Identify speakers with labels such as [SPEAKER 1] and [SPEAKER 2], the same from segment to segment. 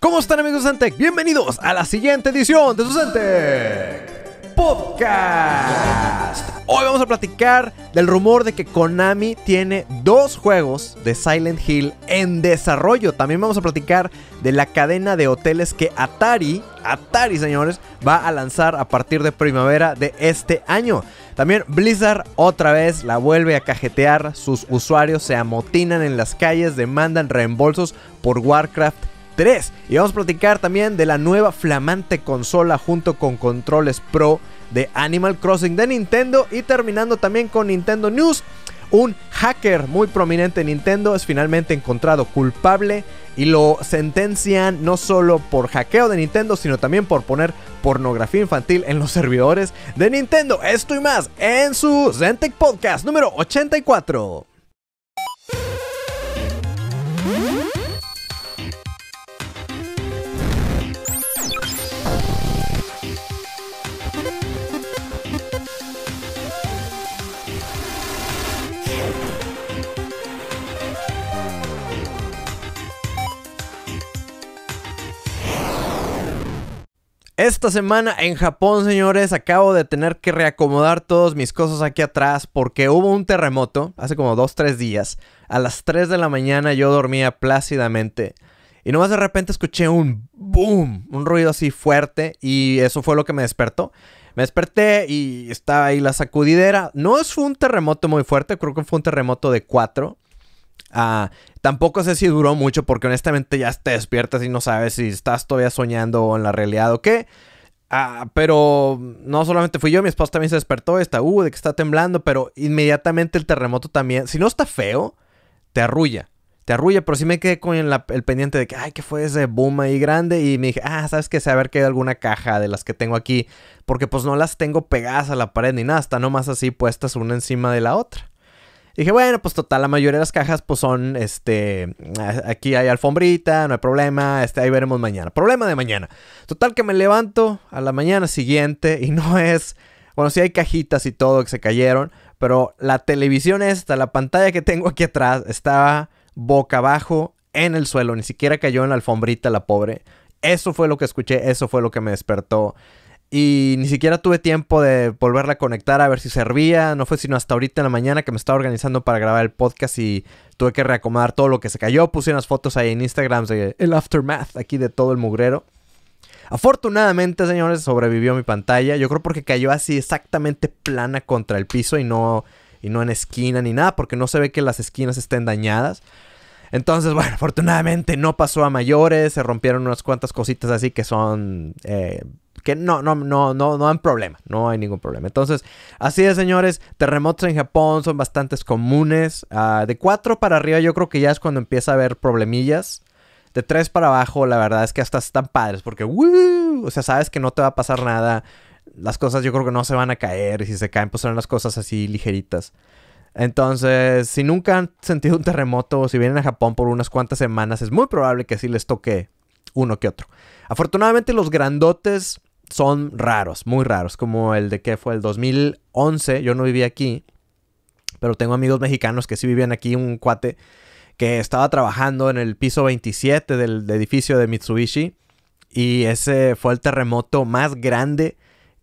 [SPEAKER 1] ¿Cómo están amigos de Bienvenidos a la siguiente edición de Santec Podcast. Hoy vamos a platicar del rumor de que Konami tiene dos juegos de Silent Hill en desarrollo. También vamos a platicar de la cadena de hoteles que Atari, Atari señores, va a lanzar a partir de primavera de este año. También Blizzard otra vez la vuelve a cajetear, sus usuarios se amotinan en las calles, demandan reembolsos por Warcraft y vamos a platicar también de la nueva flamante consola junto con controles pro de Animal Crossing de Nintendo. Y terminando también con Nintendo News. Un hacker muy prominente de Nintendo es finalmente encontrado culpable y lo sentencian no solo por hackeo de Nintendo, sino también por poner pornografía infantil en los servidores de Nintendo. Esto y más en su Zentec Podcast número 84. Esta semana en Japón, señores, acabo de tener que reacomodar todas mis cosas aquí atrás porque hubo un terremoto hace como 2-3 días. A las 3 de la mañana yo dormía plácidamente y nomás de repente escuché un boom, un ruido así fuerte y eso fue lo que me despertó. Me desperté y estaba ahí la sacudidera. No es un terremoto muy fuerte, creo que fue un terremoto de 4. Ah, tampoco sé si duró mucho porque honestamente ya te despiertas y no sabes si estás todavía soñando o en la realidad o qué. Ah, pero no solamente fui yo, mi esposa también se despertó, está, uh, de que está temblando, pero inmediatamente el terremoto también, si no está feo, te arrulla. Te arrulla, pero sí me quedé con el pendiente de que, ay, que fue ese boom ahí grande. Y me dije, ah, sabes que se que hay alguna caja de las que tengo aquí, porque pues no las tengo pegadas a la pared ni nada, están nomás así puestas una encima de la otra dije, bueno, pues total, la mayoría de las cajas pues son, este, aquí hay alfombrita, no hay problema, este, ahí veremos mañana. Problema de mañana. Total que me levanto a la mañana siguiente y no es, bueno, sí hay cajitas y todo que se cayeron, pero la televisión esta, la pantalla que tengo aquí atrás, estaba boca abajo en el suelo, ni siquiera cayó en la alfombrita la pobre. Eso fue lo que escuché, eso fue lo que me despertó y ni siquiera tuve tiempo de volverla a conectar a ver si servía. No fue sino hasta ahorita en la mañana que me estaba organizando para grabar el podcast y tuve que reacomodar todo lo que se cayó. Puse unas fotos ahí en Instagram de el aftermath aquí de todo el mugrero. Afortunadamente, señores, sobrevivió mi pantalla. Yo creo porque cayó así exactamente plana contra el piso y no, y no en esquina ni nada, porque no se ve que las esquinas estén dañadas. Entonces, bueno, afortunadamente no pasó a mayores, se rompieron unas cuantas cositas así que son... Eh, que no, no, no, no, no hay problema, no hay ningún problema. Entonces, así es, señores, terremotos en Japón son bastante comunes. Ah, de 4 para arriba yo creo que ya es cuando empieza a haber problemillas. De 3 para abajo, la verdad es que hasta están padres porque, o sea, sabes que no te va a pasar nada. Las cosas yo creo que no se van a caer y si se caen, pues son las cosas así ligeritas. Entonces, si nunca han sentido un terremoto o si vienen a Japón por unas cuantas semanas, es muy probable que sí les toque uno que otro. Afortunadamente los grandotes son raros, muy raros, como el de que fue el 2011, yo no viví aquí, pero tengo amigos mexicanos que sí vivían aquí, un cuate que estaba trabajando en el piso 27 del, del edificio de Mitsubishi y ese fue el terremoto más grande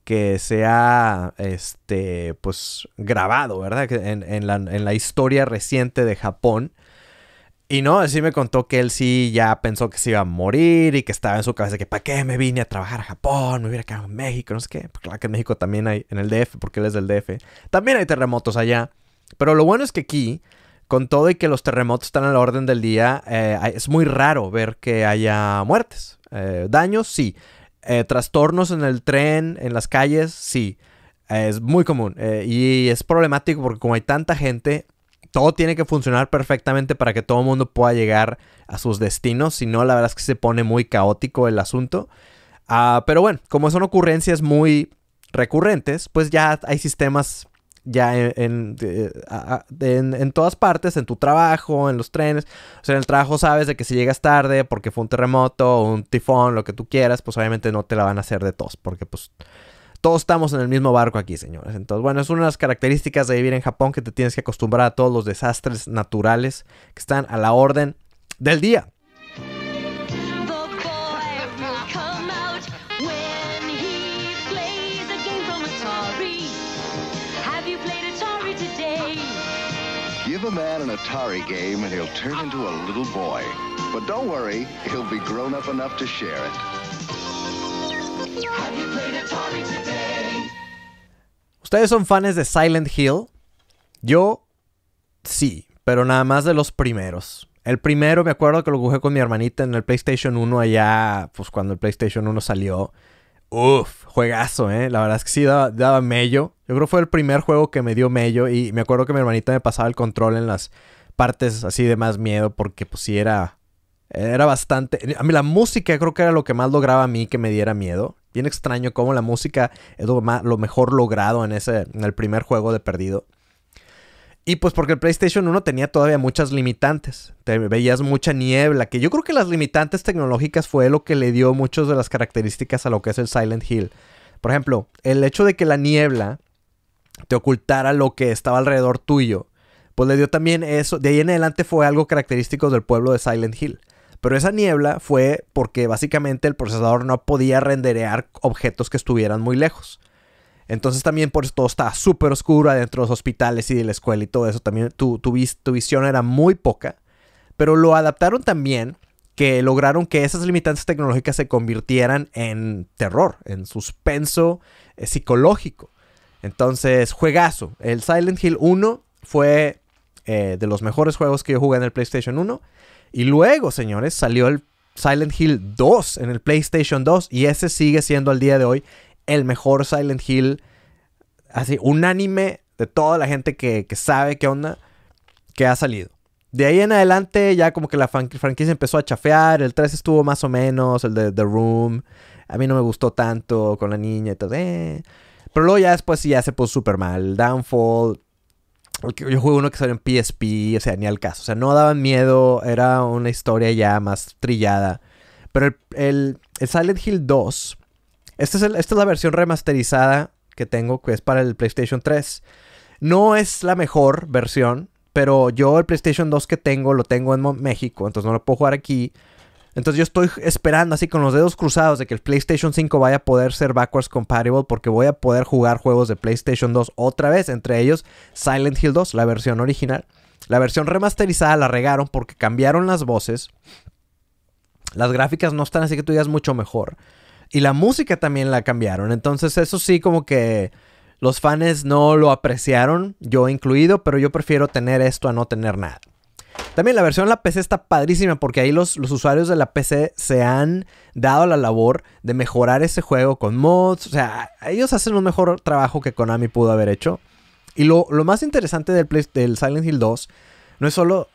[SPEAKER 1] que sea este pues grabado, ¿verdad? En, en, la, en, la, historia reciente de Japón. Y no, así me contó que él sí ya pensó que se iba a morir y que estaba en su cabeza que ¿para qué me vine a trabajar a Japón? Me hubiera quedado en México, no sé qué. Claro que en México también hay, en el DF, porque él es del DF. También hay terremotos allá. Pero lo bueno es que aquí, con todo y que los terremotos están a la orden del día, eh, es muy raro ver que haya muertes. Eh, daños, sí, eh, trastornos en el tren, en las calles, sí. Eh, es muy común. Eh, y es problemático porque como hay tanta gente, todo tiene que funcionar perfectamente para que todo el mundo pueda llegar a sus destinos. Si no, la verdad es que se pone muy caótico el asunto. Ah, pero bueno, como son ocurrencias muy recurrentes, pues ya hay sistemas ya en, en, todas partes, en tu trabajo, en los trenes. O sea, en el trabajo sabes de que si llegas tarde porque fue un terremoto, un tifón, lo que tú quieras, pues obviamente no te la van a hacer de todos porque pues todos estamos en el mismo barco aquí, señores. Entonces, bueno, es una de las características de vivir en Japón que te tienes que acostumbrar a todos los desastres naturales que están a la orden del día. Give a man an Atari game and he'll turn into a little boy. But don't worry, he'll be grown up enough to share it. Atari ¿Ustedes son fans de Silent Hill? Yo sí, pero nada más de los primeros. El primero me acuerdo que lo jugué con mi hermanita en el PlayStation 1 allá, pues cuando el PlayStation 1 salió. Uf, juegazo, ¿eh? La verdad es que sí daba, mello. Yo creo que fue el primer juego que me dio mello y me acuerdo que mi hermanita me pasaba el control en las partes así de más miedo porque pues sí era... Era bastante... A mí la música creo que era lo que más lograba a mí que me diera miedo. Bien extraño cómo la música es lo, lo mejor logrado en, ese, en el primer juego de perdido. Y pues porque el PlayStation 1 tenía todavía muchas limitantes. Te veías mucha niebla, que yo creo que las limitantes tecnológicas fue lo que le dio muchas de las características a lo que es el Silent Hill. Por ejemplo, el hecho de que la niebla te ocultara lo que estaba alrededor tuyo, pues le dio también eso. De ahí en adelante fue algo característico del pueblo de Silent Hill. Pero esa niebla fue porque básicamente el procesador no podía renderear objetos que estuvieran muy lejos. Entonces también por eso todo estaba súper oscuro adentro de los hospitales y de la escuela y todo eso. También tu, tu, visión era muy poca. Pero lo adaptaron también que lograron que esas limitantes tecnológicas se convirtieran en terror, en suspenso eh, psicológico. Entonces, juegazo. El Silent Hill 1 fue eh, de los mejores juegos que yo jugué en el PlayStation 1. Y luego, señores, salió el Silent Hill 2 en el PlayStation 2 y ese sigue siendo al día de hoy el mejor Silent Hill, así, unánime de toda la gente que, sabe qué onda, que ha salido. De ahí en adelante ya como que la franquicia empezó a chafear, el 3 estuvo más o menos, el de The Room, a mí no me gustó tanto con la niña y todo. Eh. Pero luego ya después sí ya se puso súper mal, Downfall. Yo jugué uno que salió en PSP, o sea, ni al caso. O sea, no daban miedo, era una historia ya más trillada. Pero el, el Silent Hill 2 este esta es la versión remasterizada que tengo, que es para el PlayStation 3. No es la mejor versión, pero yo el PlayStation 2 que tengo lo tengo en México, entonces no lo puedo jugar aquí. Entonces yo estoy esperando así con los dedos cruzados de que el PlayStation 5 vaya a poder ser backwards compatible porque voy a poder jugar juegos de PlayStation 2 otra vez, entre ellos Silent Hill 2, la versión original. La versión remasterizada la regaron porque cambiaron las voces. Las gráficas no están así que tú digas mucho mejor. Y la música también la cambiaron. Entonces eso sí como que los fans no lo apreciaron, yo incluido, pero yo prefiero tener esto a no tener nada. También la versión de la PC está padrísima porque ahí los, usuarios de la PC se han dado la labor de mejorar ese juego con mods. O sea, ellos hacen un mejor trabajo que Konami pudo haber hecho. Y lo, más interesante del, del, Silent Hill 2 no es solo...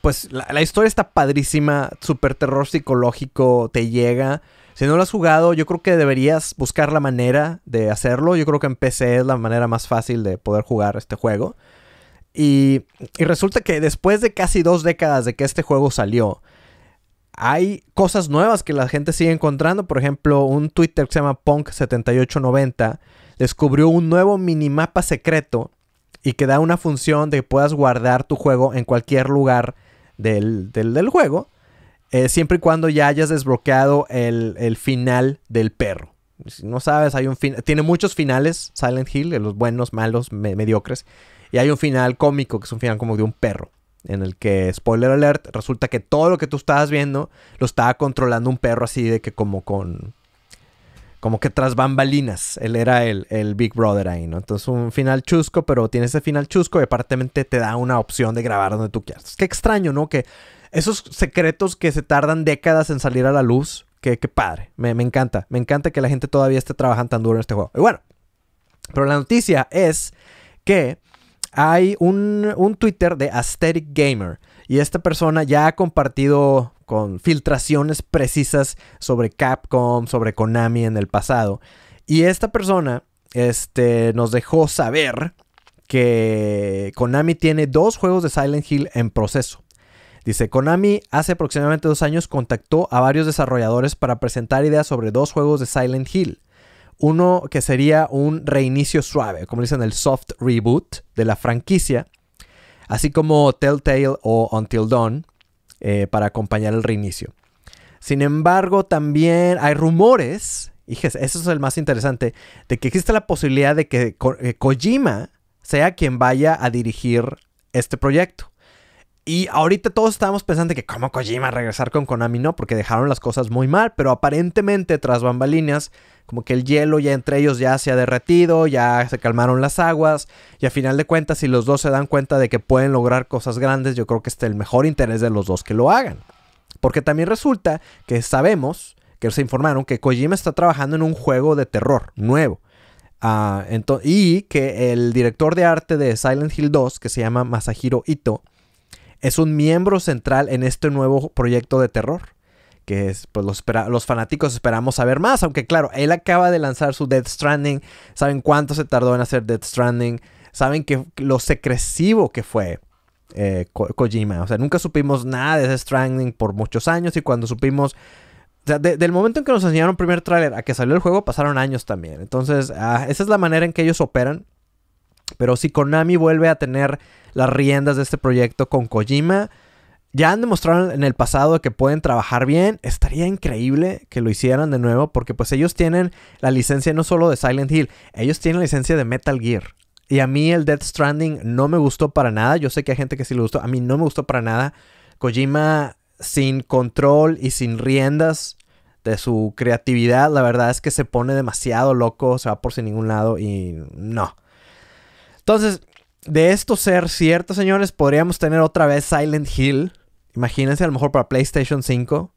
[SPEAKER 1] Pues la, historia está padrísima, Super terror psicológico, te llega. Si no lo has jugado, yo creo que deberías buscar la manera de hacerlo. Yo creo que en PC es la manera más fácil de poder jugar este juego. Y, resulta que después de casi dos décadas de que este juego salió, hay cosas nuevas que la gente sigue encontrando. Por ejemplo, un Twitter que se llama Punk7890 descubrió un nuevo minimapa secreto y que da una función de que puedas guardar tu juego en cualquier lugar del juego. Eh, siempre y cuando ya hayas desbloqueado el, final del perro. Si no sabes, hay un fin... Tiene muchos finales, Silent Hill, los buenos, malos, mediocres. Y hay un final cómico, que es un final como de un perro. En el que, spoiler alert, resulta que todo lo que tú estabas viendo lo estaba controlando un perro así de que como con. Como que tras bambalinas. Él era el, Big Brother ahí, ¿no? Entonces un final chusco, pero tiene ese final chusco y aparentemente te da una opción de grabar donde tú quieras. Qué extraño, ¿no? Que esos secretos que se tardan décadas en salir a la luz. Qué, padre. Me, encanta. Me encanta que la gente todavía esté trabajando tan duro en este juego. Y bueno, pero la noticia es que hay un, Twitter de Aesthetic Gamer. Y esta persona ya ha compartido con filtraciones precisas sobre Capcom, sobre Konami en el pasado. Y esta persona este, nos dejó saber que Konami tiene dos juegos de Silent Hill en proceso. Dice, Konami hace aproximadamente dos años contactó a varios desarrolladores para presentar ideas sobre dos juegos de Silent Hill. Uno que sería un reinicio suave, como dicen el soft reboot de la franquicia, así como Telltale o Until Dawn, eh, para acompañar el reinicio. Sin embargo, también hay rumores, y eso es el más interesante, de que existe la posibilidad de que eh, Kojima sea quien vaya a dirigir este proyecto. Y ahorita todos estábamos pensando que cómo Kojima regresar con Konami, no, porque dejaron las cosas muy mal, pero aparentemente tras bambalinas, como que el hielo ya entre ellos ya se ha derretido, ya se calmaron las aguas, y a final de cuentas si los dos se dan cuenta de que pueden lograr cosas grandes, yo creo que está el mejor interés de los dos que lo hagan. Porque también resulta que sabemos, que se informaron, que Kojima está trabajando en un juego de terror nuevo. Ah, y que el director de arte de Silent Hill 2, que se llama Masahiro Ito, es un miembro central en este nuevo proyecto de terror. Que es, pues los, fanáticos esperamos saber más. Aunque claro, él acaba de lanzar su Death Stranding. Saben cuánto se tardó en hacer Death Stranding. Saben que lo secresivo que fue eh, Kojima. O sea, nunca supimos nada de ese Stranding por muchos años. Y cuando supimos. O sea, del momento en que nos enseñaron el primer tráiler a que salió el juego, pasaron años también. Entonces, ah, esa es la manera en que ellos operan. Pero si Konami vuelve a tener las riendas de este proyecto con Kojima, ya han demostrado en el pasado que pueden trabajar bien. Estaría increíble que lo hicieran de nuevo porque pues ellos tienen la licencia no solo de Silent Hill, ellos tienen la licencia de Metal Gear. Y a mí el Death Stranding no me gustó para nada. Yo sé que hay gente que sí le gustó. A mí no me gustó para nada. Kojima sin control y sin riendas de su creatividad. La verdad es que se pone demasiado loco. Se va por sin ningún lado y no. Entonces, de esto ser cierto, señores, podríamos tener otra vez Silent Hill. Imagínense, a lo mejor para PlayStation 5.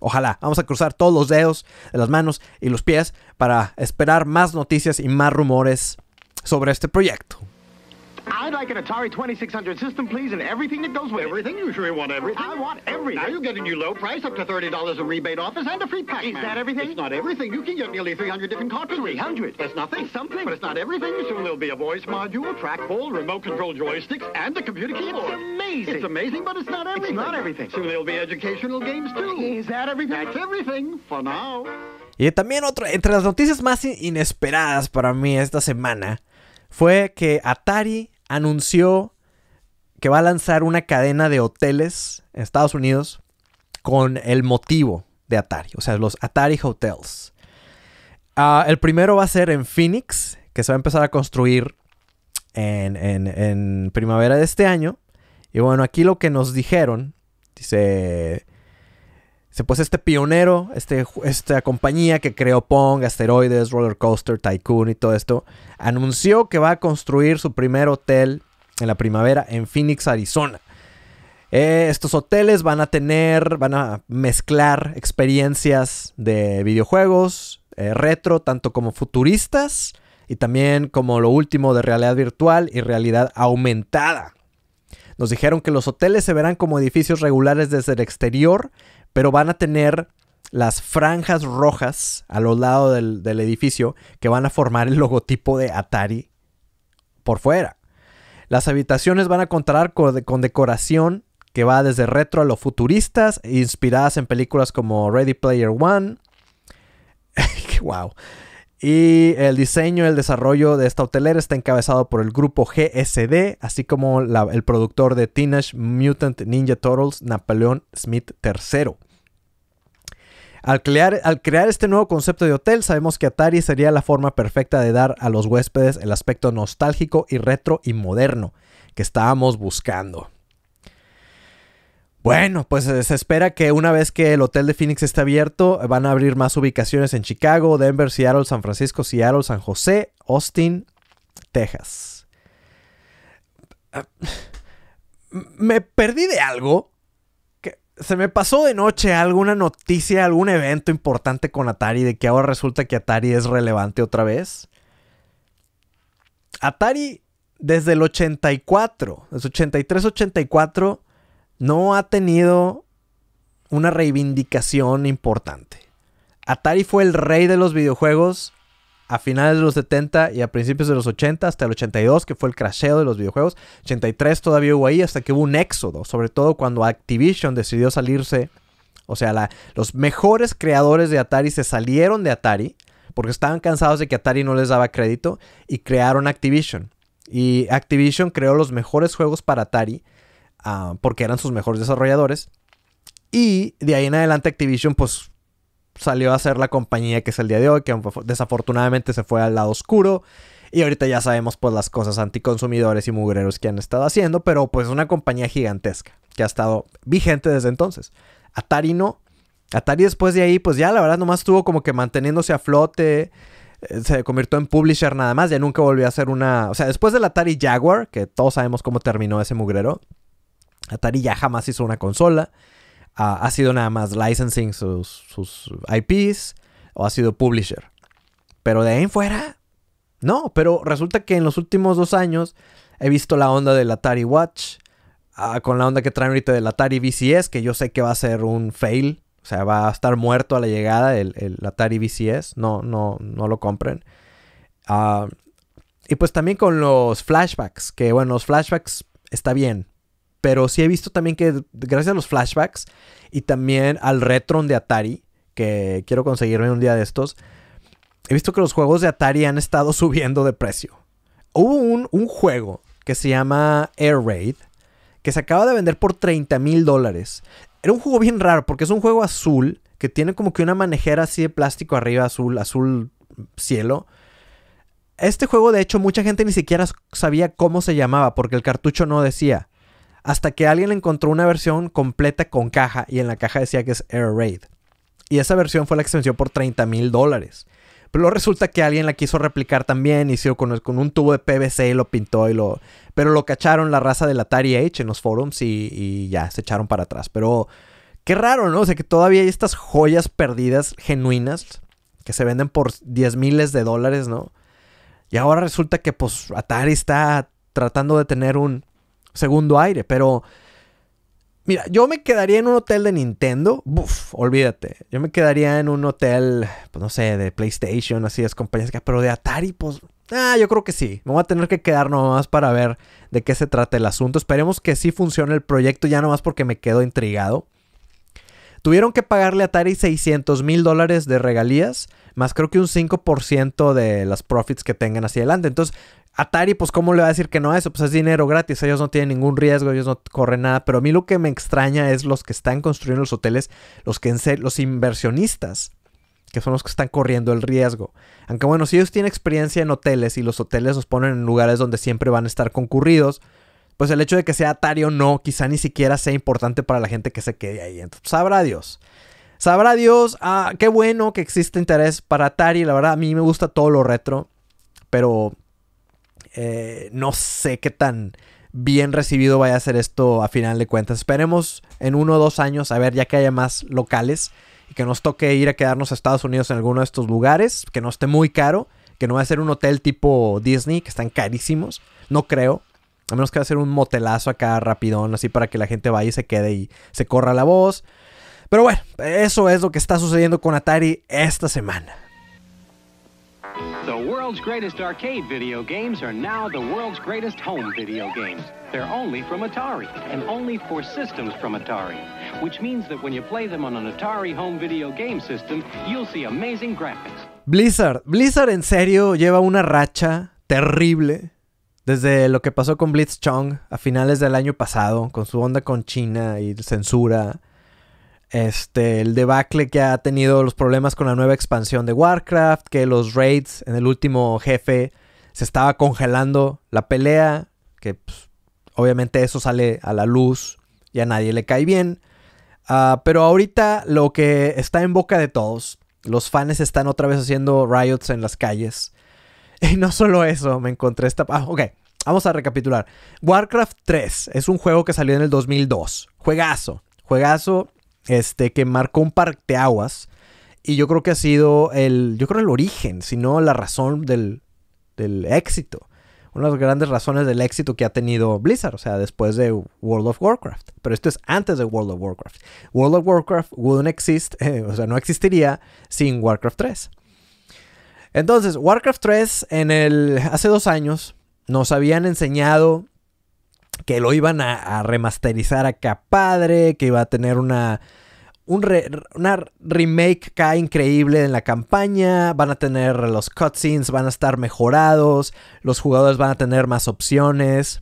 [SPEAKER 1] Ojalá, vamos a cruzar todos los dedos de las manos y los pies para esperar más noticias y más rumores sobre este proyecto. I'd like an Atari 2600 system, please, and everything that goes with it. Everything? You sure you want everything? I want everything. Now you're getting your low price up to $30 in rebate office and a free pack. Is that everything? It's not everything. You can get nearly 300 different cartridges. 300? That's nothing. something. But it's not everything. Soon there'll be a voice module, trackball, remote control joysticks, and a computer keyboard. It's amazing. It's amazing, but it's not everything. It's not everything. Soon there'll be educational games, too. Is that everything? That's everything for now. Y también otra, entre las noticias más inesperadas para mí esta semana fue que Atari anunció que va a lanzar una cadena de hoteles en Estados Unidos con el motivo de Atari, o sea, los Atari Hotels. Ah, el primero va a ser en Phoenix, que se va a empezar a construir en, en primavera de este año. Y bueno, aquí lo que nos dijeron, dice pues este pionero, este, esta compañía que creó Pong, asteroides, roller coaster, tycoon y todo esto, anunció que va a construir su primer hotel en la primavera en Phoenix, Arizona. Eh, estos hoteles van a tener, van a mezclar experiencias de videojuegos, eh, retro, tanto como futuristas, y también como lo último de realidad virtual y realidad aumentada. Nos dijeron que los hoteles se verán como edificios regulares desde el exterior pero van a tener las franjas rojas a los lados del, edificio que van a formar el logotipo de Atari por fuera. Las habitaciones van a contar con, decoración que va desde retro a lo futuristas, inspiradas en películas como Ready Player One. wow. Y el diseño y el desarrollo de esta hotelera está encabezado por el grupo GSD, así como el productor de Teenage Mutant Ninja Turtles, Napoleon Smith III. Al crear, al crear, este nuevo concepto de hotel, sabemos que Atari sería la forma perfecta de dar a los huéspedes el aspecto nostálgico y retro y moderno que estábamos buscando. Bueno, pues eh, se espera que una vez que el hotel de Phoenix esté abierto, van a abrir más ubicaciones en Chicago, Denver, Seattle, San Francisco, Seattle, San José, Austin, Texas. Ah, me perdí de algo. Se me pasó de noche alguna noticia, algún evento importante con Atari de que ahora resulta que Atari es relevante otra vez. Atari desde el 84, desde 83-84 no ha tenido una reivindicación importante. Atari fue el rey de los videojuegos a finales de los 70 y a principios de los 80 hasta el 82, que fue el crasheo de los videojuegos. 83 todavía hubo ahí hasta que hubo un éxodo, sobre todo cuando Activision decidió salirse. O sea, los mejores creadores de Atari se salieron de Atari porque estaban cansados de que Atari no les daba crédito y crearon Activision. Y Activision creó los mejores juegos para Atari Ah, porque eran sus mejores desarrolladores. Y de ahí en adelante Activision pues salió a ser la compañía que es el día de hoy, que desafortunadamente se fue al lado oscuro. Y ahorita ya sabemos pues las cosas anticonsumidores y mugreros que han estado haciendo, pero pues una compañía gigantesca que ha estado vigente desde entonces. Atari no. Atari después de ahí pues ya la verdad nomás estuvo como que manteniéndose a flote, eh, se convirtió en publisher nada más, ya nunca volvió a ser una... O sea, después del Atari Jaguar, que todos sabemos cómo terminó ese mugrero, Atari ya jamás hizo una consola. Ah, ha sido nada más licensing sus, IPs o ha sido publisher. Pero de ahí en fuera, no. Pero resulta que en los últimos dos años he visto la onda del Atari Watch, ah, con la onda que traen ahorita del Atari VCS, que yo sé que va a ser un fail. O sea, va a estar muerto a la llegada el, el Atari VCS. No, no, no lo compren. Ah, y pues también con los flashbacks, que bueno, los flashbacks está bien. Pero sí he visto también que gracias a los flashbacks y también al Retron de Atari, que quiero conseguirme un día de estos, he visto que los juegos de Atari han estado subiendo de precio. Hubo un, un juego que se llama Air Raid, que se acaba de vender por 30 mil dólares. Era un juego bien raro porque es un juego azul que tiene como que una manejera así de plástico arriba, azul, azul cielo. Este juego, de hecho, mucha gente ni siquiera sabía cómo se llamaba porque el cartucho no decía. Hasta que alguien encontró una versión completa con caja y en la caja decía que es Air Raid. Y esa versión fue la que se por 30 mil dólares. Pero resulta que alguien la quiso replicar también, hizo con, con, un tubo de PVC, y lo pintó y lo... Pero lo cacharon la raza del Atari H en los forums y, y ya, se echaron para atrás. Pero qué raro, ¿no? O sea, que todavía hay estas joyas perdidas genuinas que se venden por 10 miles de dólares, ¿no? Y ahora resulta que pues Atari está tratando de tener un segundo aire. Pero, mira, yo me quedaría en un hotel de Nintendo. Buf, olvídate. Yo me quedaría en un hotel, pues no sé, de PlayStation, así es, compañías Pero de Atari, pues... Ah, yo creo que sí. Me voy a tener que quedar nomás para ver de qué se trata el asunto. Esperemos que sí funcione el proyecto ya nomás porque me quedo intrigado. Tuvieron que pagarle a Atari 600 mil dólares de regalías, más creo que un 5% de las profits que tengan hacia adelante. Entonces, Atari, pues, ¿cómo le va a decir que no a eso? Pues es dinero gratis, ellos no tienen ningún riesgo, ellos no corren nada. Pero a mí lo que me extraña es los que están construyendo los hoteles, los, que los inversionistas, que son los que están corriendo el riesgo. Aunque bueno, si ellos tienen experiencia en hoteles y los hoteles los ponen en lugares donde siempre van a estar concurridos, pues el hecho de que sea Atari o no, quizá ni siquiera sea importante para la gente que se quede ahí. Entonces, sabrá Dios. Sabrá Dios, ah, qué bueno que existe interés para Atari. La verdad, a mí me gusta todo lo retro, pero eh, no sé qué tan bien recibido vaya a ser esto a final de cuentas. Esperemos en uno o dos años, a ver, ya que haya más locales y que nos toque ir a quedarnos a Estados Unidos en alguno de estos lugares, que no esté muy caro, que no va a ser un hotel tipo Disney, que están carísimos, no creo. A menos que va a ser un motelazo acá rapidón, así para que la gente vaya y se quede y se corra la voz. Pero bueno, eso es lo que está sucediendo con Atari esta semana. The world's greatest arcade video games are now the world's greatest home video games. They're only from Atari, and only for systems from Atari. Which means that when you play them on an Atari home video game system, you'll see amazing graphics. Blizzard. Blizzard en serio lleva una racha terrible. Desde lo que pasó con Blitzchung a finales del año pasado, con su onda con China y censura este, el debacle que ha tenido los problemas con la nueva expansión de Warcraft, que los raids en el último jefe se estaba congelando la pelea, que pues, obviamente eso sale a la luz y a nadie le cae bien. Ah, pero ahorita lo que está en boca de todos, los fans están otra vez haciendo riots en las calles. Y no solo eso, me encontré esta... Ah, ok, vamos a recapitular. Warcraft 3 es un juego que salió en el 2002. Juegazo. Juegazo este, que marcó un parteaguas. Y yo creo que ha sido el, yo creo el origen, si no la razón del, éxito. Una de las grandes razones del éxito que ha tenido Blizzard, o sea, después de World of Warcraft. Pero esto es antes de World of Warcraft. World of Warcraft wouldn't exist, o sea, no existiría sin Warcraft 3. Entonces, Warcraft 3 en el, hace dos años nos habían enseñado que lo iban a, a remasterizar acá padre, que iba a tener una un una remake increíble en la campaña. Van a tener los cutscenes, van a estar mejorados. Los jugadores van a tener más opciones.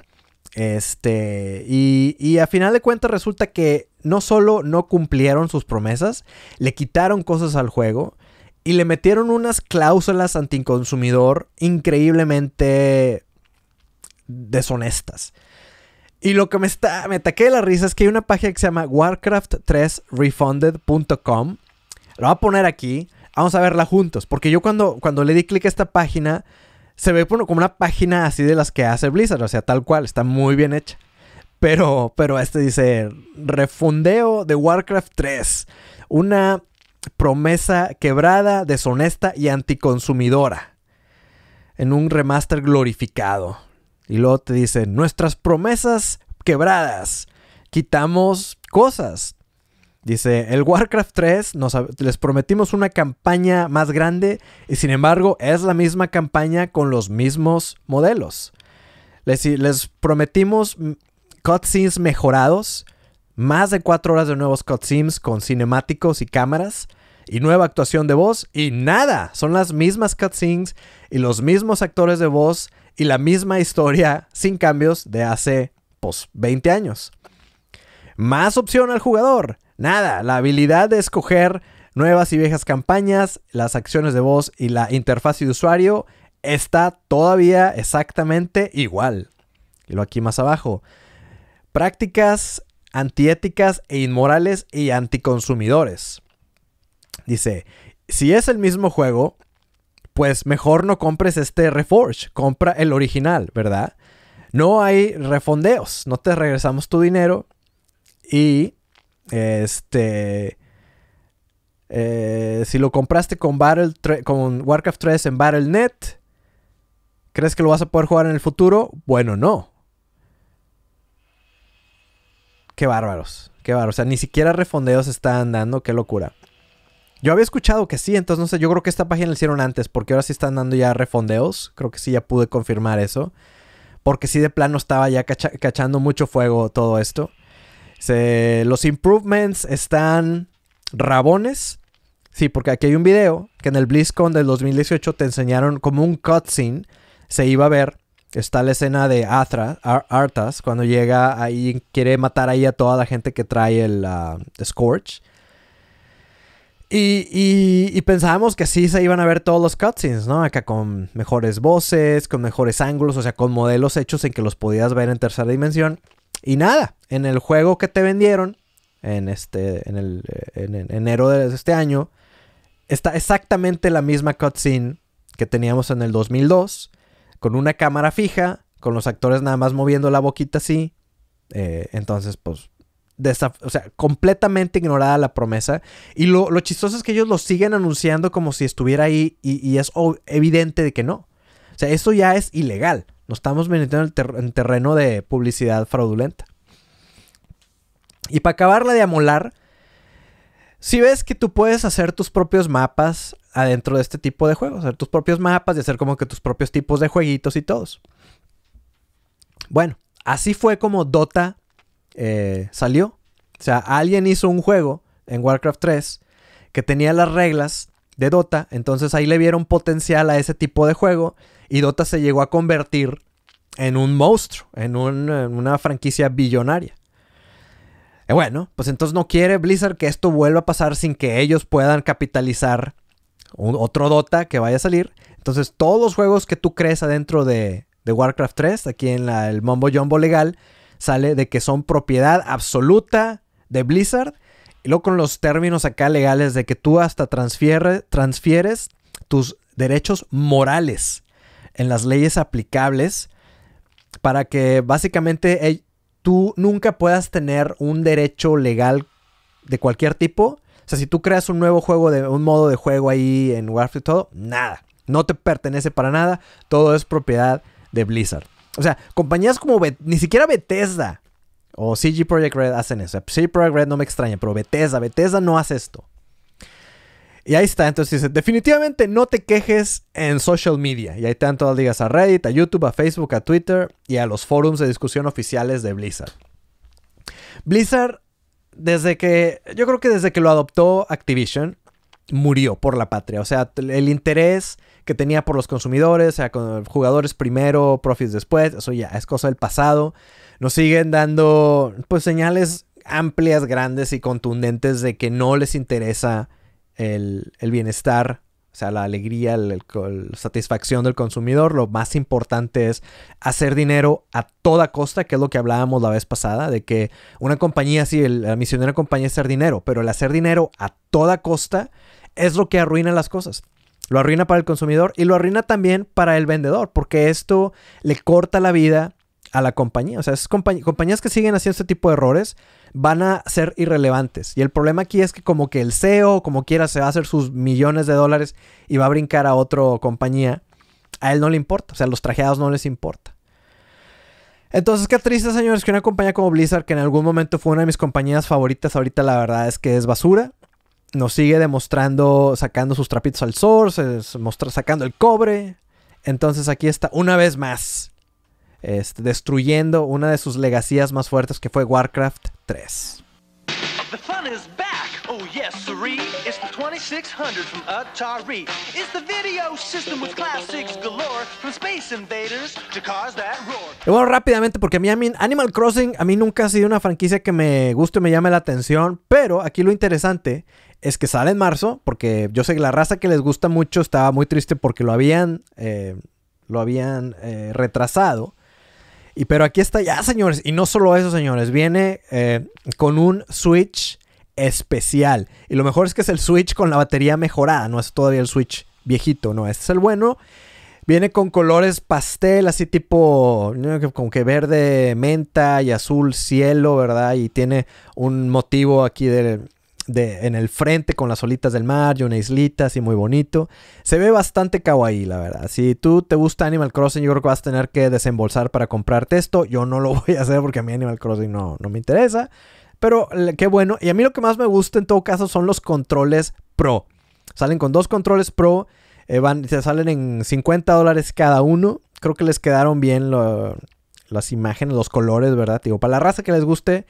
[SPEAKER 1] Este. Y, y a final de cuentas resulta que no solo no cumplieron sus promesas, le quitaron cosas al juego. Y le metieron unas cláusulas anticonsumidor increíblemente deshonestas. Y lo que me está, me taqué de la risa es que hay una página que se llama warcraft3refunded.com. Lo voy a poner aquí. Vamos a verla juntos. Porque yo cuando, cuando le di clic a esta página, se ve como una página así de las que hace Blizzard. O sea, tal cual. Está muy bien hecha. Pero, pero este dice, refundeo de Warcraft 3. Una promesa quebrada, deshonesta y anticonsumidora. En un remaster glorificado. Y luego te dice... nuestras promesas quebradas, quitamos cosas. Dice, el Warcraft 3 les prometimos una campaña más grande y sin embargo es la misma campaña con los mismos modelos. Les, les prometimos cutscenes mejorados, más de cuatro horas de nuevos cutscenes con cinemáticos y cámaras y nueva actuación de voz y nada, son las mismas cutscenes y los mismos actores de voz y la misma historia sin cambios de hace, 20 pues, años. Más opción al jugador. Nada, la habilidad de escoger nuevas y viejas campañas, las acciones de voz y la interfaz de usuario está todavía exactamente igual. Y lo aquí más abajo. Prácticas antiéticas e inmorales y anticonsumidores. Dice, si es el mismo juego, pues mejor no compres este Reforge, compra el original, ¿verdad? No hay refondeos, no te regresamos tu dinero y este... Eh, si lo compraste con, con Warcraft 3 en Battle.net, ¿crees que lo vas a poder jugar en el futuro? Bueno, no. Qué bárbaros, qué bárbaros. O sea, ni siquiera refondeos están dando, qué locura. Yo había escuchado que sí, entonces no sé, yo creo que esta página la hicieron antes, porque ahora sí están dando ya refondeos. Creo que sí ya pude confirmar eso. Porque sí de plano estaba ya cachando mucho fuego todo esto. los improvements están rabones. Sí, porque aquí hay un video que en el BlizzCon del 2018 te enseñaron como un cutscene. Se iba a ver. Está la escena de Athra, Arthas, cuando llega ahí, quiere matar ahí a toda la gente que trae el ah, Scorch. Y, pensábamos que así se iban a ver todos los cutscenes, ¿no? Acá con mejores voces, con mejores ángulos, o sea, con modelos hechos en que los podías ver en tercera dimensión. Y nada, en el juego que te vendieron, en este, en el enero de este año, está exactamente la misma cutscene que teníamos en el 2002, con una cámara fija, con los actores nada más moviendo la boquita así. Eh, entonces, pues, sea, completamente ignorada la promesa. Y lo, chistoso es que ellos lo siguen anunciando como si estuviera ahí y, es evidente de que no. O sea, eso ya es ilegal. Nos estamos metiendo en, el terreno de publicidad fraudulenta. Y para acabarla de amolar, si ves que tú puedes hacer tus propios mapas adentro de este tipo de juegos, hacer tus propios mapas y hacer como que tus propios tipos de jueguitos y todos. Bueno, así fue como Dota eh, salió. O sea, alguien hizo un juego en Warcraft 3 que tenía las reglas de Dota, entonces ahí le vieron potencial a ese tipo de juego y Dota se llegó a convertir en un monstruo, en, en una franquicia billonaria. Eh, bueno, pues entonces no quiere Blizzard que esto vuelva a pasar sin que ellos puedan capitalizar otro Dota que vaya a salir. Entonces todos los juegos que tú crees adentro de, de Warcraft 3, aquí en el Mombo Jumbo legal, sale de que son propiedad absoluta de Blizzard. Y luego con los términos acá legales de que tú hasta transfieres, tus derechos morales en las leyes aplicables para que básicamente tú nunca puedas tener un derecho legal de cualquier tipo. O sea, si tú creas un nuevo juego, de un modo de juego ahí en Warfare y todo, nada. No te pertenece para nada. Todo es propiedad de Blizzard. O sea, compañías como ni siquiera Bethesda o CG Project Red hacen eso. CG Project Red no me extraña, pero Bethesda, Bethesda no hace esto. Y ahí está, entonces dice, definitivamente no te quejes en social media. Y ahí te dan todas las ligas a Reddit, a YouTube, a Facebook, a Twitter y a los forums de discusión oficiales de Blizzard. Blizzard, desde que, yo creo que desde que lo adoptó Activision, murió por la patria. O sea, el interés que tenía por los consumidores, o sea, jugadores primero, profits después, eso ya es cosa del pasado. Nos siguen dando pues señales amplias, grandes y contundentes de que no les interesa el, bienestar, o sea, la alegría, la satisfacción del consumidor. Lo más importante es hacer dinero a toda costa, que es lo que hablábamos la vez pasada, de que una compañía, sí, misión de una compañía es hacer dinero, pero el hacer dinero a toda costa es lo que arruina las cosas. Lo arruina para el consumidor y lo arruina también para el vendedor, porque esto le corta la vida a la compañía. O sea, compañías que siguen haciendo este tipo de errores van a ser irrelevantes. Y el problema aquí es que como que el CEO, como quiera, se va a hacer sus millones de dólares y va a brincar a otra compañía, a él no le importa. O sea, a los trajeados no les importa. Entonces, qué triste, señores, que una compañía como Blizzard, que en algún momento fue una de mis compañías favoritas, ahorita la verdad es que es basura nos sigue demostrando, sacando sus trapitos al sol, sacando el cobre. Entonces aquí está una vez más, este, destruyendo una de sus legacías más fuertes que fue Warcraft 3. Y bueno, rápidamente, porque a mí, Animal Crossing a mí nunca ha sido una franquicia que me guste y me llame la atención, pero aquí lo interesante es que sale en marzo, porque yo sé que la raza que les gusta mucho estaba muy triste porque lo habían, eh, lo habían eh, retrasado. Y pero aquí está ya, señores. Y no solo eso, señores. Viene eh, con un Switch especial. Y lo mejor es que es el Switch con la batería mejorada. No es todavía el Switch viejito, no. Este es el bueno. Viene con colores pastel, así tipo, como que verde, menta y azul cielo, ¿verdad? Y tiene un motivo aquí de, de, en el frente con las olitas del mar y una islita así muy bonito. Se ve bastante kawaii, la verdad. Si tú te gusta Animal Crossing, yo creo que vas a tener que desembolsar para comprarte esto. Yo no lo voy a hacer porque a mí Animal Crossing no, me interesa. Pero qué bueno. Y a mí lo que más me gusta en todo caso son los controles Pro. Salen con dos controles Pro. Eh, van, se salen en 50 dólares cada uno. Creo que les quedaron bien las imágenes, los colores, ¿verdad? Digo, para la raza que les guste,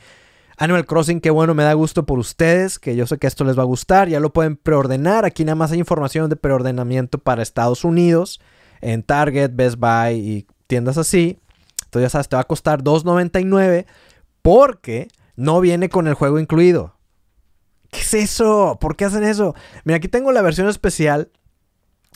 [SPEAKER 1] Animal Crossing, qué bueno, me da gusto por ustedes, que yo sé que esto les va a gustar, ya lo pueden preordenar, aquí nada más hay información de preordenamiento para Estados Unidos, en Target, Best Buy y tiendas así. Entonces ya sabes, te va a costar $2.99 porque no viene con el juego incluido. ¿Qué es eso? ¿Por qué hacen eso? Mira, aquí tengo la versión especial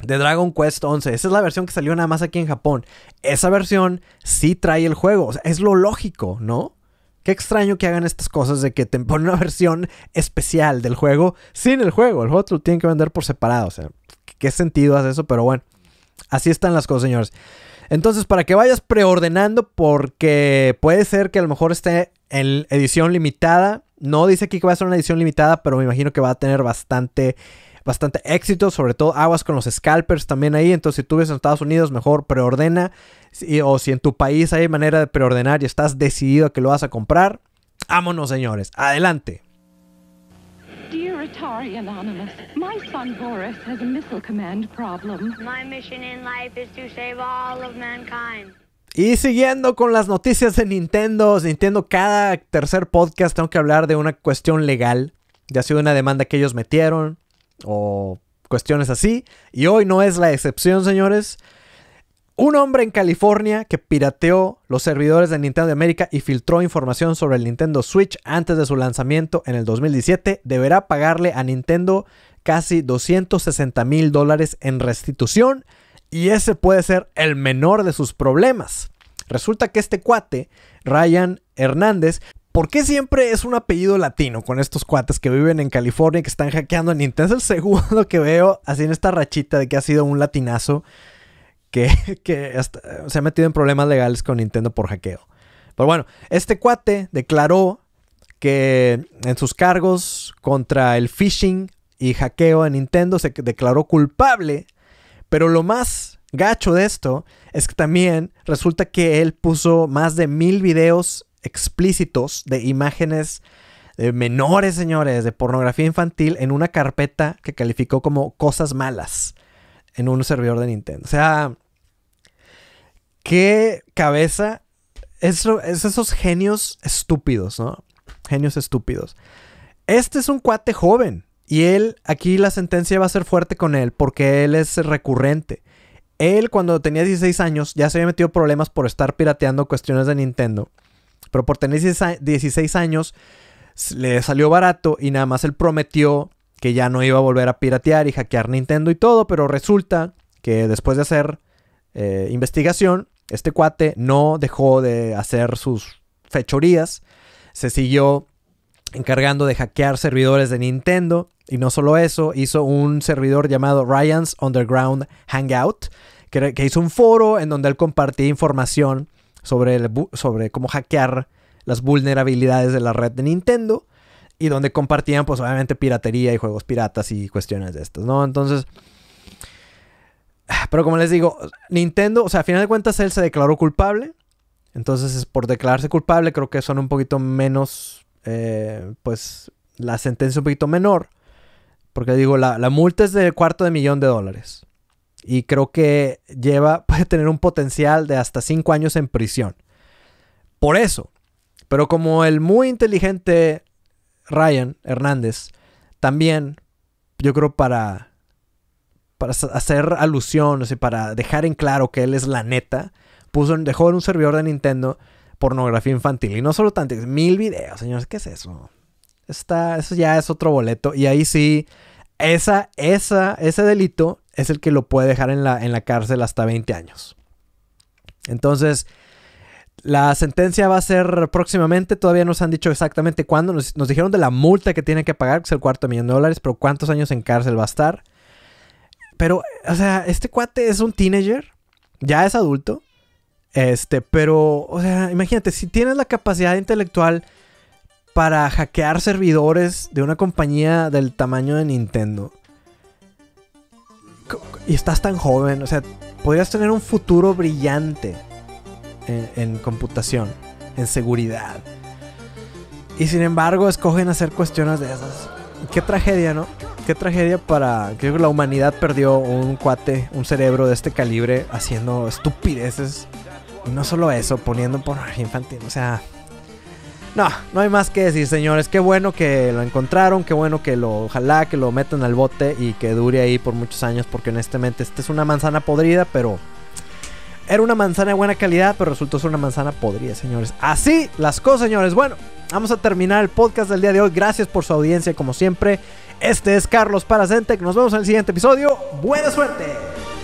[SPEAKER 1] de Dragon Quest 11. Esa es la versión que salió nada más aquí en Japón. Esa versión sí trae el juego. O sea, es lo lógico, ¿no? Qué extraño que hagan estas cosas de que te ponen una versión especial del juego sin el juego. El juego te lo tienen que vender por separado. O sea, ¿qué sentido hace eso? Pero bueno, así están las cosas, señores. Entonces, para que vayas preordenando, porque puede ser que a lo mejor esté en edición limitada. No dice aquí que va a ser una edición limitada, pero me imagino que va a tener bastante bastante éxito, sobre todo aguas con los scalpers también ahí. Entonces, si tú ves en Estados Unidos, mejor preordena. o si en tu país hay manera de preordenar y estás decidido a que lo vas a comprar, vámonos, señores. Adelante. Y siguiendo con las noticias de Nintendo, Nintendo cada tercer podcast tengo que hablar de una cuestión legal. Ya ha sido una demanda que ellos metieron o cuestiones así. Y hoy no es la excepción, señores. Un hombre en California que pirateó los servidores de Nintendo de América y filtró información sobre el Nintendo Switch antes de su lanzamiento en el 2017 deberá pagarle a Nintendo casi 260 mil dólares en restitución y ese puede ser el menor de sus problemas. Resulta que este cuate, Ryan Hernández, ¿Por qué siempre es un apellido latino con estos cuates que viven en California y que están hackeando a Nintendo? Es el segundo que veo así en esta rachita de que ha sido un latinazo que, eh, se ha metido en problemas legales con Nintendo por hackeo. Pero bueno, este cuate declaró que en sus cargos contra el phishing y hackeo a Nintendo se declaró culpable. Pero lo más gacho de esto es que también resulta que él puso más de mil videos explícitos de imágenes de menores, señores, de pornografía infantil en una carpeta que calificó como cosas malas en un servidor de Nintendo. O sea, qué cabeza. Es, esos genios estúpidos, ¿no? Genios estúpidos. Este es un cuate joven. Y él, aquí la sentencia va a ser fuerte con él porque él es recurrente. Él cuando tenía 16 años ya se había metido problemas por estar pirateando cuestiones de Nintendo. Pero por tener 16 años, le salió barato y nada más él prometió que ya no iba a volver a piratear y hackear Nintendo y todo, pero resulta que después de hacer eh, investigación, este cuate no dejó de hacer sus fechorías, se siguió encargando de hackear servidores de Nintendo y no solo eso, hizo un servidor llamado Ryan's Underground Hangout, que, que hizo un foro en donde él compartía información sobre, el, sobre cómo hackear las vulnerabilidades de la red de Nintendo y donde compartían pues obviamente piratería y juegos piratas y cuestiones de estas, ¿no? Entonces... Pero como les digo, Nintendo, o sea, a final de cuentas él se declaró culpable. Entonces, por declararse culpable, creo que son un poquito menos, eh, pues, la sentencia un poquito menor. Porque digo, la, la multa es de cuarto de millón de dólares y creo que lleva, puede tener un potencial de hasta 5 años en prisión. Por eso. Pero como el muy inteligente Ryan Hernández, también, yo creo para, para hacer alusión, o para dejar en claro que él es la neta, puso, dejó en un servidor de Nintendo pornografía infantil. Y no solo tanto, mil videos, señores, ¿qué es eso? Está, eso ya es otro boleto. Y ahí sí, esa, esa, ese delito es el que lo puede dejar en la, en la cárcel hasta 20 años. Entonces, la sentencia va a ser próximamente, todavía nos han dicho exactamente cuándo, nos, nos dijeron de la multa que tiene que pagar, que es el cuarto millón de dólares, pero cuántos años en cárcel va a estar. Pero, o sea, este cuate es un teenager, ya es adulto, este, pero, o sea, imagínate, si tienes la capacidad intelectual para hackear servidores de una compañía del tamaño de Nintendo, y estás tan joven, o sea, podrías tener un futuro brillante en, computación, en seguridad. Y sin embargo, escogen hacer cuestiones de esas. Qué tragedia, ¿no? Qué tragedia para. Creo que la humanidad perdió un cuate, un cerebro de este calibre haciendo estupideces. Y no solo eso, poniendo por infantil. O sea, no, no hay más que decir, señores. Qué bueno que lo encontraron, qué bueno que lo, ojalá que lo metan al bote y que dure ahí por muchos años, porque honestamente esta es una manzana podrida, pero era una manzana de buena calidad, pero resultó ser una manzana podrida, señores. Así las cosas, señores. Bueno, vamos a terminar el podcast del día de hoy. Gracias por su audiencia, como siempre. Este es Carlos que Nos vemos en el siguiente episodio. Buena suerte.